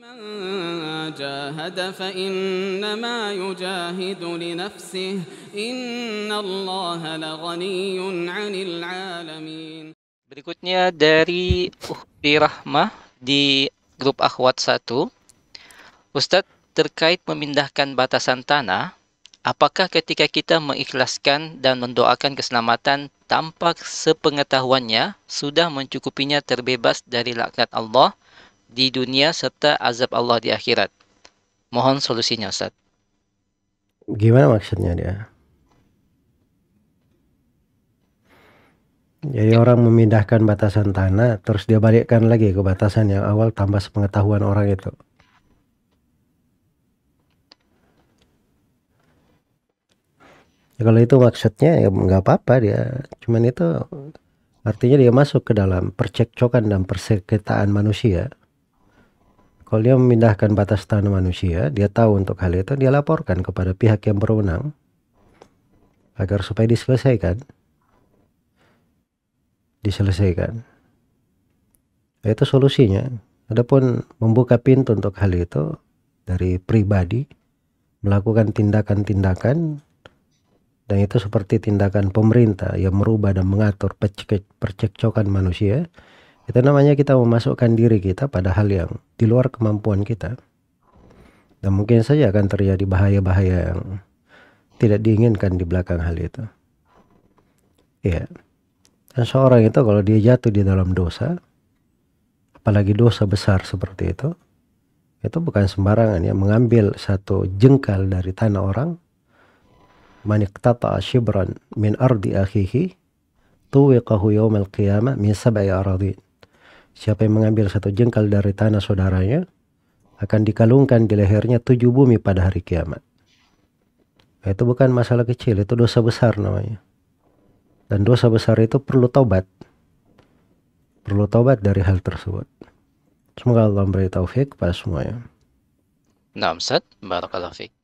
Berikutnya dari Uhbi Rahmah di grup Akhwat 1. Ustadz, terkait memindahkan batasan tanah, apakah ketika kita mengikhlaskan dan mendoakan keselamatan tanpa sepengetahuannya, sudah mencukupinya terbebas dari laknat Allah di dunia serta azab Allah di akhirat. Mohon solusinya Ustaz. Gimana maksudnya dia? Jadi orang memindahkan batasan tanah terus dia balikkan lagi ke batasan yang awal tambah sepengetahuan orang itu. kalau itu maksudnya ya nggak apa-apa dia. Cuman itu artinya dia masuk ke dalam percekcokan dan persekitaan manusia. Kalau dia memindahkan batas tanah manusia, dia tahu untuk hal itu, dia laporkan kepada pihak yang berwenang agar supaya diselesaikan. Diselesaikan. Itu solusinya. Adapun membuka pintu untuk hal itu dari pribadi melakukan tindakan-tindakan dan itu seperti tindakan pemerintah yang merubah dan mengatur percekcokan manusia itu namanya kita memasukkan diri kita pada hal yang di luar kemampuan kita. Dan mungkin saja akan terjadi bahaya-bahaya yang tidak diinginkan di belakang hal itu. Ya. Dan seorang itu kalau dia jatuh di dalam dosa, apalagi dosa besar seperti itu, itu bukan sembarangan ya mengambil satu jengkal dari tanah orang maniqtata shibran min ardi akhihi tuwiqahu yawmal qiyamah min sabai aradin Siapa yang mengambil satu jengkal dari tanah saudaranya, akan dikalungkan di lehernya tujuh bumi pada hari kiamat. itu bukan masalah kecil, itu dosa besar namanya. Dan dosa besar itu perlu taubat. Perlu taubat dari hal tersebut. Semoga Allah memberi taufik kepada semuanya. Nah, Ustaz, barakallahu